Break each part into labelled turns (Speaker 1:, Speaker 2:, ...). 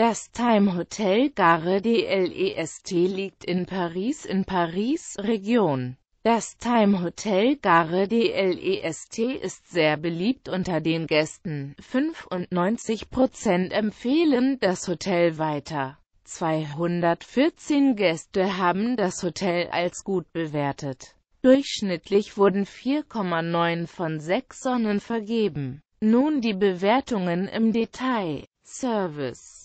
Speaker 1: Das Time Hotel Gare de liegt in Paris in Paris, Region. Das Time Hotel Gare de ist sehr beliebt unter den Gästen. 95% empfehlen das Hotel weiter. 214 Gäste haben das Hotel als gut bewertet. Durchschnittlich wurden 4,9 von 6 Sonnen vergeben. Nun die Bewertungen im Detail. Service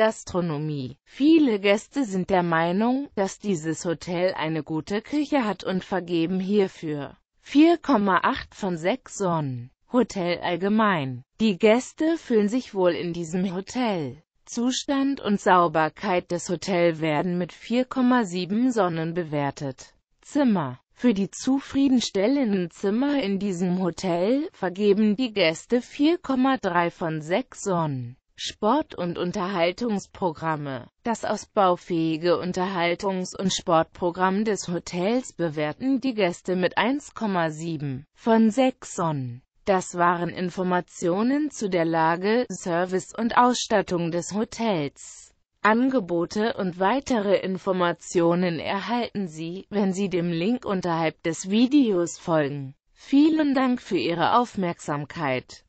Speaker 1: Gastronomie. Viele Gäste sind der Meinung, dass dieses Hotel eine gute Küche hat und vergeben hierfür 4,8 von 6 Sonnen. Hotel allgemein. Die Gäste fühlen sich wohl in diesem Hotel. Zustand und Sauberkeit des Hotels werden mit 4,7 Sonnen bewertet. Zimmer Für die zufriedenstellenden Zimmer in diesem Hotel vergeben die Gäste 4,3 von 6 Sonnen. Sport- und Unterhaltungsprogramme. Das ausbaufähige Unterhaltungs- und Sportprogramm des Hotels bewerten die Gäste mit 1,7 von 6 on. Das waren Informationen zu der Lage, Service und Ausstattung des Hotels. Angebote und weitere Informationen erhalten Sie, wenn Sie dem Link unterhalb des Videos folgen. Vielen Dank für Ihre Aufmerksamkeit.